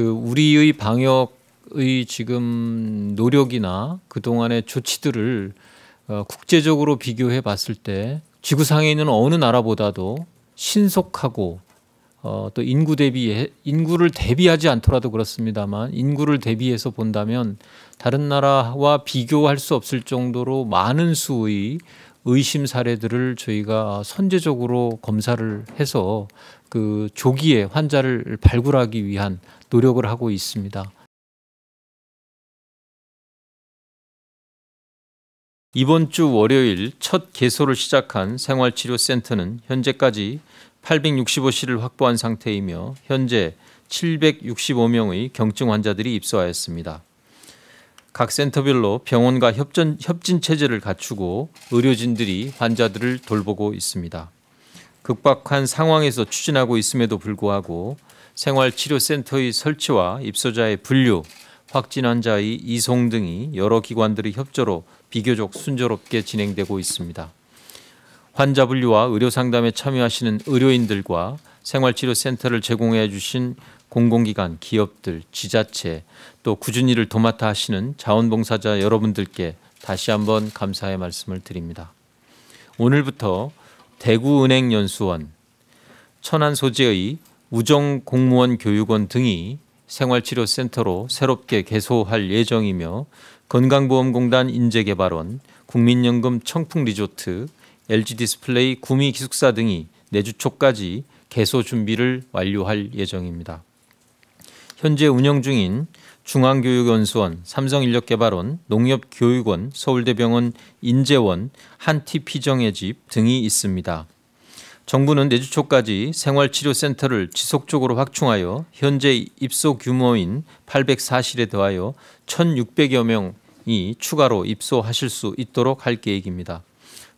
그 우리의 방역의 지금 노력이나 그동안의 조치들을 어, 국제적으로 비교해 봤을 때 지구상에 있는 어느 나라보다도 신속하고 어, 또 인구 대비 인구를 대비하지 않더라도 그렇습니다만 인구를 대비해서 본다면 다른 나라와 비교할 수 없을 정도로 많은 수의 의심 사례들을 저희가 선제적으로 검사를 해서 그 조기에 환자를 발굴하기 위한 노력을 하고 있습니다. 이번 주 월요일 첫 개소를 시작한 생활치료센터는 현재까지 865실을 확보한 상태이며 현재 765명의 경증 환자들이 입소하였습니다. 각 센터별로 병원과 협전, 협진 체제를 갖추고 의료진들이 환자들을 돌보고 있습니다. 극박한 상황에서 추진하고 있음에도 불구하고 생활치료센터의 설치와 입소자의 분류, 확진 환자의 이송 등이 여러 기관들의 협조로 비교적 순조롭게 진행되고 있습니다. 환자 분류와 의료 상담에 참여하시는 의료인들과 생활치료센터를 제공해 주신 공공기관, 기업들, 지자체 또 꾸준히를 도맡아 하시는 자원봉사자 여러분들께 다시 한번 감사의 말씀을 드립니다. 오늘부터 대구은행연수원, 천안소재의 우정공무원 교육원 등이 생활치료센터로 새롭게 개소할 예정이며 건강보험공단 인재개발원, 국민연금 청풍리조트, LG디스플레이 구미기숙사 등이 내주 초까지 개소 준비를 완료할 예정입니다. 현재 운영 중인 중앙교육연수원, 삼성인력개발원, 농협교육원, 서울대병원, 인재원, 한티피정의 집 등이 있습니다. 정부는 내주 초까지 생활치료센터를 지속적으로 확충하여 현재 입소 규모인 804실에 더하여 1,600여 명이 추가로 입소하실 수 있도록 할 계획입니다.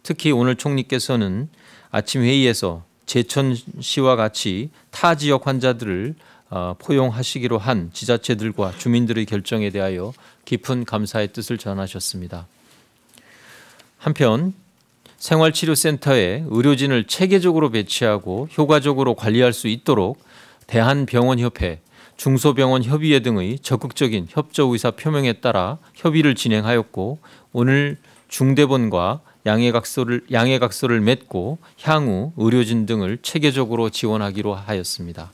특히 오늘 총리께서는 아침 회의에서 제천시와 같이 타 지역 환자들을 어, 포용하시기로 한 지자체들과 주민들의 결정에 대하여 깊은 감사의 뜻을 전하셨습니다. 한편 생활치료센터에 의료진을 체계적으로 배치하고 효과적으로 관리할 수 있도록 대한병원협회, 중소병원협의회 등의 적극적인 협조의사 표명에 따라 협의를 진행하였고 오늘 중대본과 양해각서를, 양해각서를 맺고 향후 의료진 등을 체계적으로 지원하기로 하였습니다.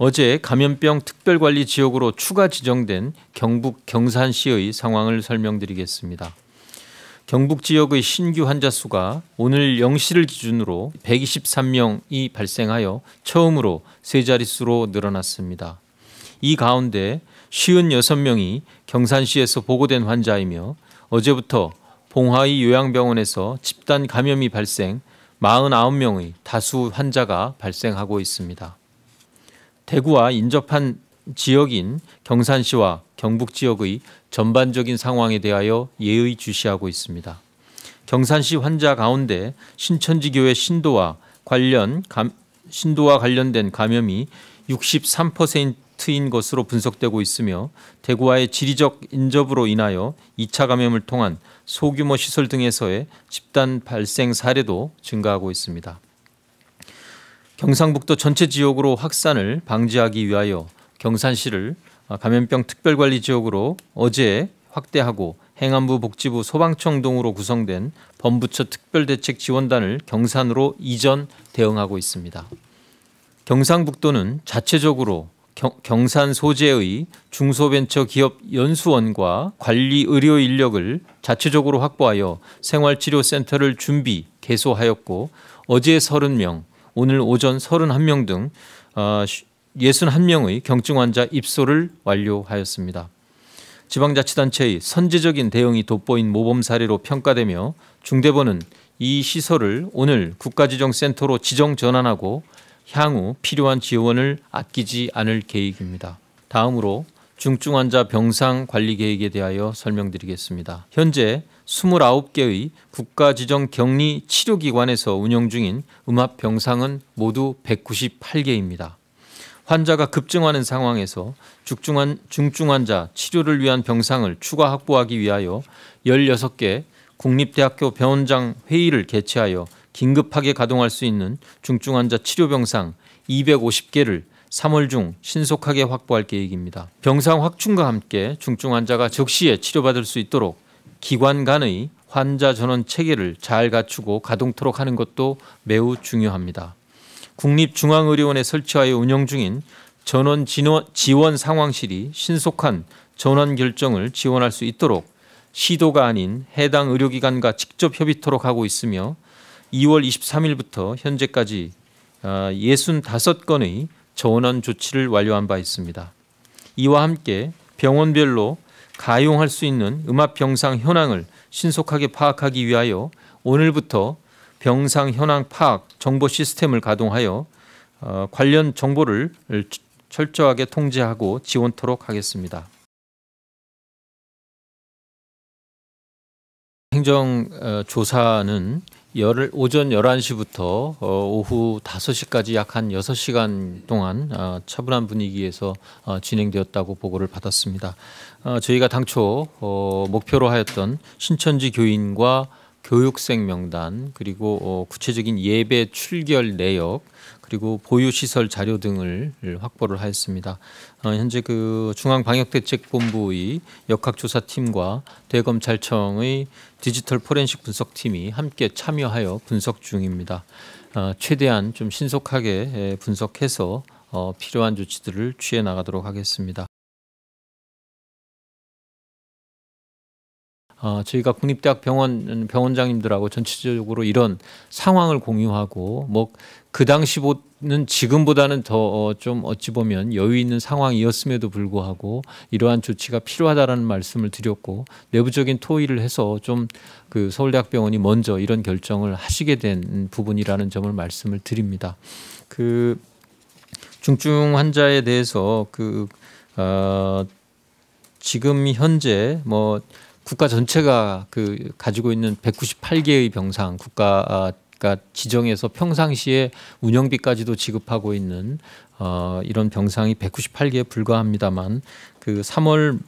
어제 감염병 특별관리 지역으로 추가 지정된 경북 경산시의 상황을 설명드리겠습니다. 경북 지역의 신규 환자 수가 오늘 0시를 기준으로 123명이 발생하여 처음으로 세 자릿수로 늘어났습니다. 이 가운데 56명이 경산시에서 보고된 환자이며 어제부터 봉하이 요양병원에서 집단 감염이 발생 49명의 다수 환자가 발생하고 있습니다. 대구와 인접한 지역인 경산시와 경북 지역의 전반적인 상황에 대하여 예의 주시하고 있습니다. 경산시 환자 가운데 신천지교회 신도와 관련 감, 신도와 관련된 감염이 63%인 것으로 분석되고 있으며 대구와의 지리적 인접으로 인하여 2차 감염을 통한 소규모 시설 등에서의 집단 발생 사례도 증가하고 있습니다. 경상북도 전체 지역으로 확산을 방지하기 위하여 경산시를 아, 감염병 특별관리 지역으로 어제 확대하고 행안부 복지부 소방청 등으로 구성된 범부처 특별대책 지원단을 경산으로 이전 대응하고 있습니다. 경상북도는 자체적으로 경산 소재의 중소벤처기업연수원과 관리 의료 인력을 자체적으로 확보하여 생활치료센터를 준비 개소하였고 어제 30명, 오늘 오전 31명 등 61명의 어, 경증 환자 입소를 완료하였습니다. 지방자치단체의 선제적인 대응이 돋보인 모범 사례로 평가되며 중대본은 이 시설을 오늘 국가지정센터로 지정 전환하고 향후 필요한 지원을 아끼지 않을 계획입니다. 다음으로 중증 환자 병상 관리 계획에 대하여 설명드리겠습니다. 현재 29개의 국가 지정 격리 치료 기관에서 운영 중인 음압 병상은 모두 198개입니다. 환자가 급증하는 상황에서 중증한, 중증 환자 치료를 위한 병상을 추가 확보하기 위하여 16개 국립대학교 병원장 회의를 개최하여 긴급하게 가동할 수 있는 중증 환자 치료 병상 250개를 3월 중 신속하게 확보할 계획입니다. 병상 확충과 함께 중증 환자가 적시에 치료받을 수 있도록 기관 간의 환자 전원 체계를 잘 갖추고 가동토록 하는 것도 매우 중요합니다. 국립중앙의료원에 설치하여 운영 중인 전원 지원 상황실이 신속한 전원 결정을 지원할 수 있도록 시도가 아닌 해당 의료기관과 직접 협의토록 하고 있으며 2월 23일부터 현재까지 65건의 어, 저원한 조치를 완료한 바 있습니다. 이와 함께 병원별로 가용할 수 있는 음압 병상 현황을 신속하게 파악하기 위하여 오늘부터 병상 현황 파악 정보 시스템을 가동하여 어, 관련 정보를 철저하게 통제하고 지원토록 하겠습니다. 행정조사는 어, 열, 오전 11시부터 어, 오후 5시까지 약 한 6시간 동안 어, 차분한 분위기에서 어, 진행되었다고 보고를 받았습니다. 저희가 당초 목표로 하였던 신천지 교인과 교육생 명단 그리고 구체적인 예배 출결 내역 그리고 보유 시설 자료 등을 확보를 하였습니다. 어, 현재 그 중앙방역대책본부의 역학조사팀과 대검찰청의 디지털 포렌식 분석팀이 함께 참여하여 분석 중입니다. 어, 최대한 좀 신속하게 분석해서 어, 필요한 조치들을 취해 나가도록 하겠습니다. 어, 저희가 국립대학병원 병원장님들하고 전체적으로 이런 상황을 공유하고 뭐 그 당시보는 지금보다는 더좀 어, 어찌 보면 여유 있는 상황이었음에도 불구하고 이러한 조치가 필요하다라는 말씀을 드렸고 내부적인 토의를 해서 좀 그 서울대학병원이 먼저 이런 결정을 하시게 된 부분이라는 점을 말씀을 드립니다. 그 중증 환자에 대해서 그 어, 지금 현재 뭐 국가 전체가 그 가지고 있는 198개의 병상 국가가 지정해서 평상시에 운영비까지도 지급하고 있는 어, 이런 병상이 198개에 불과합니다만 그 3월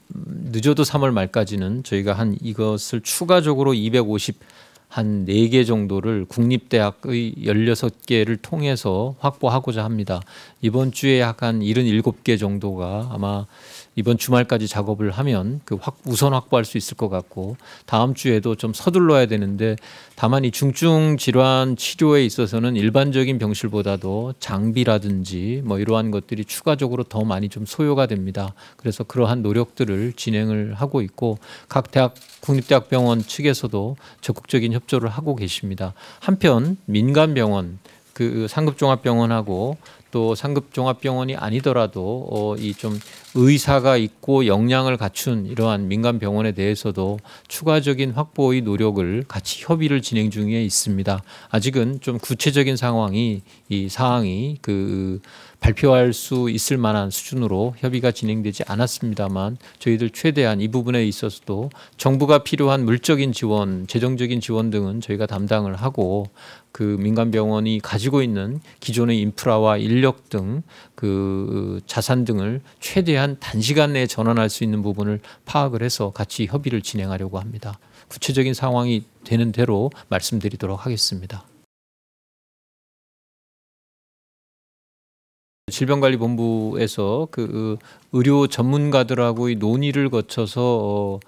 늦어도 3월 말까지는 저희가 한 이것을 추가적으로 250 한네개 정도를 국립대학의 열여섯 개를 통해서 확보하고자 합니다. 이번 주에 약한 77개 정도가 아마 이번 주말까지 작업을 하면 그 확, 우선 확보할 수 있을 것 같고 다음 주에도 좀 서둘러야 되는데 다만 이 중증 질환 치료에 있어서는 일반적인 병실보다도 장비라든지 뭐 이러한 것들이 추가적으로 더 많이 좀 소요가 됩니다. 그래서 그러한 노력들을 진행을 하고 있고 각 대학 국립대학병원 측에서도 적극적인 협 협조를 하고 계십니다. 한편 민간 병원 그 상급종합병원하고 또 상급 종합병원이 아니더라도 어, 이 좀 의사가 있고 역량을 갖춘 이러한 민간 병원에 대해서도 추가적인 확보의 노력을 같이 협의를 진행 중에 있습니다. 아직은 좀 구체적인 상황이 이 사항이 그 발표할 수 있을 만한 수준으로 협의가 진행되지 않았습니다만 저희들 최대한 이 부분에 있어서도 정부가 필요한 물적인 지원, 재정적인 지원 등은 저희가 담당을 하고 그 민간 병원이 가지고 있는 기존의 인프라와 인력 인력 등 그 자산 등을 최대한 단시간 내에 전환할 수 있는 부분을 파악을 해서 같이 협의를 진행하려고 합니다. 구체적인 상황이 되는 대로 말씀드리도록 하겠습니다. 질병관리본부에서 그 의료 전문가들하고의 논의를 거쳐서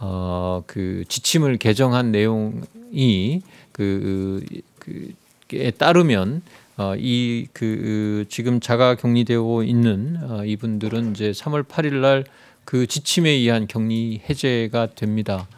어그 어, 지침을 개정한 내용이 그, 그에 그, 따르면 어, 이 그 지금 자가 격리되고 있는 어, 이분들은 이제 3월 8일 날그 지침에 의한 격리 해제가 됩니다.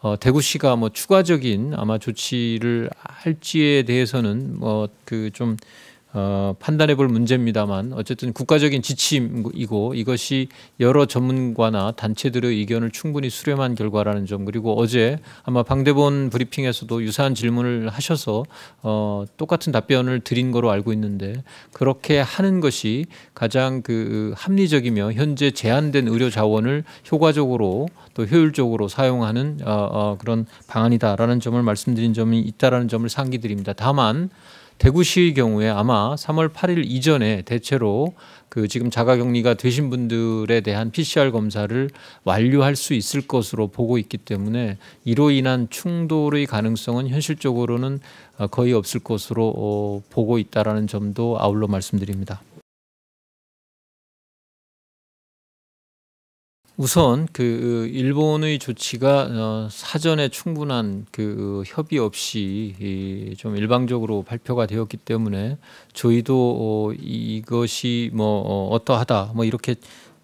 어, 대구시가 뭐 추가적인 아마 조치를 할지에 대해서는 뭐 그좀 어, 어, 판단해 볼 문제입니다만 어쨌든 국가적인 지침이고 이것이 여러 전문가나 단체들의 의견을 충분히 수렴한 결과라는 점 그리고 어제 아마 방대본 브리핑에서도 유사한 질문을 하셔서 어, 똑같은 답변을 드린 거로 알고 있는데 그렇게 하는 것이 가장 그 합리적이며 현재 제한된 의료 자원을 효과적으로 또 효율적으로 사용하는 어, 어, 그런 방안이다라는 점을 말씀드린 점이 있다라는 점을 상기드립니다. 다만 대구시의 경우에 아마 3월 8일 이전에 대체로 그 지금 자가격리가 되신 분들에 대한 PCR 검사를 완료할 수 있을 것으로 보고 있기 때문에 이로 인한 충돌의 가능성은 현실적으로는 어, 거의 없을 것으로 어, 보고 있다라는 점도 아울러 말씀드립니다. 우선 그 어, 일본의 조치가 어, 사전에 충분한 그 어, 협의 없이 좀 일방적으로 발표가 되었기 때문에 저희도 이것이 뭐 어떠하다 뭐 이렇게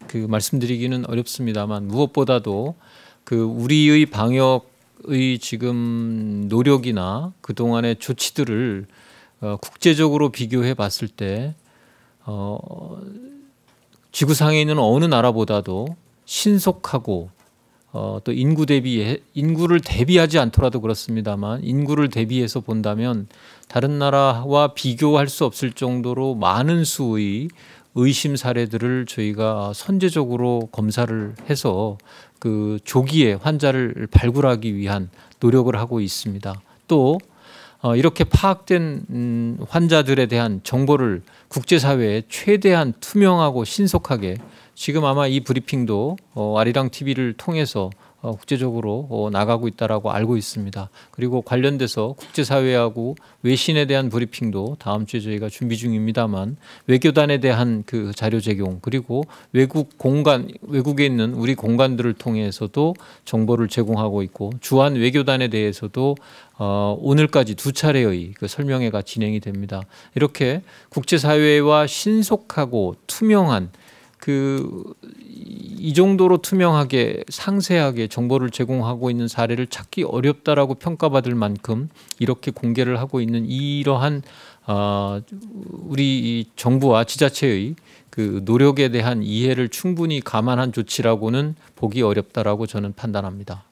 그 말씀드리기는 어렵습니다만 무엇보다도 그 우리의 방역의 지금 노력이나 그 동안의 조치들을 국제적으로 비교해 봤을 때 어, 지구상에 있는 어느 나라보다도 신속하고 어, 또 인구 대비 인구를 대비하지 않더라도 그렇습니다만 인구를 대비해서 본다면 다른 나라와 비교할 수 없을 정도로 많은 수의 의심 사례들을 저희가 선제적으로 검사를 해서 그 조기에 환자를 발굴하기 위한 노력을 하고 있습니다. 또 어, 이렇게 파악된 음, 환자들에 대한 정보를 국제사회에 최대한 투명하고 신속하게 지금 아마 이 브리핑도 어, 아리랑 TV를 통해서 어, 국제적으로 어, 나가고 있다라고 알고 있습니다. 그리고 관련돼서 국제사회하고 외신에 대한 브리핑도 다음 주에 저희가 준비 중입니다만 외교단에 대한 그 자료 제공 그리고 외국 공간 외국에 있는 우리 공간들을 통해서도 정보를 제공하고 있고 주한 외교단에 대해서도 어, 오늘까지 두 차례의 그 설명회가 진행이 됩니다. 이렇게 국제사회와 신속하고 투명한 그이 정도로 투명하게 상세하게 정보를 제공하고 있는 사례를 찾기 어렵다라고 평가받을 만큼 이렇게 공개를 하고 있는 이러한 어, 우리 정부와 지자체의 그 노력에 대한 이해를 충분히 감안한 조치라고는 보기 어렵다라고 저는 판단합니다.